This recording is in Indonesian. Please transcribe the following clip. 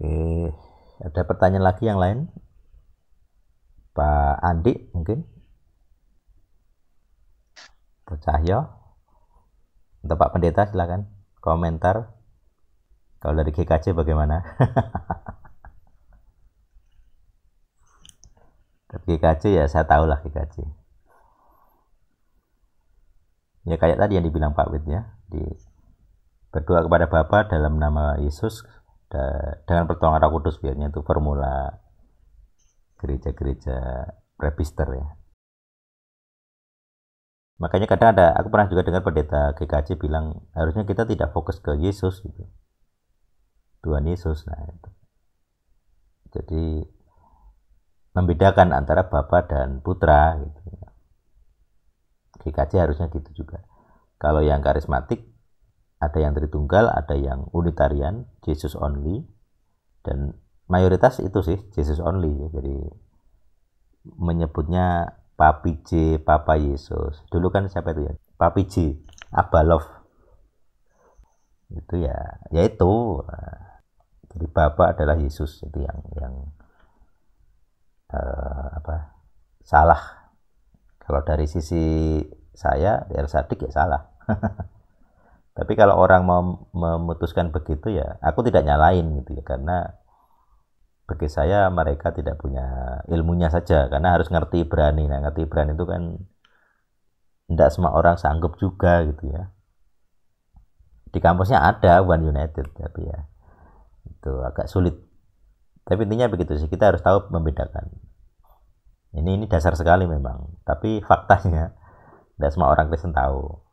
Oke, ada pertanyaan lagi yang lain? Pak Andi mungkin? Pak Cahyo? Atau Pak Pendeta silakan komentar. Kalau dari GKC bagaimana? Tapi GKC ya saya tahu lah GKC. Ya kayak tadi yang dibilang Pak Wid ya, di berdoa kepada Bapa dalam nama Yesus dengan pertolongan Roh Kudus biarnya itu formula gereja-gereja prepister ya. Makanya kadang ada, aku pernah juga dengar pendeta GKJ bilang harusnya kita tidak fokus ke Yesus gitu. Tuhan Yesus nah itu. Jadi membedakan antara Bapa dan Putra gitu. GKJ harusnya gitu juga. Kalau yang karismatik ada yang Tritunggal, ada yang Unitarian, Jesus Only, dan mayoritas itu sih Jesus Only. Jadi menyebutnya Papi J, Papa Yesus. Dulu kan siapa itu ya? Papi J, Abalov. Itu ya, yaitu jadi Bapak adalah Yesus itu yang yang uh, apa salah kalau dari sisi saya dari Sadik ya salah tapi kalau orang mau memutuskan begitu ya aku tidak nyalain gitu ya karena bagi saya mereka tidak punya ilmunya saja karena harus ngerti berani nah ngerti berani itu kan tidak semua orang sanggup juga gitu ya di kampusnya ada One United tapi ya itu agak sulit tapi intinya begitu sih kita harus tahu membedakan ini ini dasar sekali memang tapi faktanya tidak semua orang Kristen tahu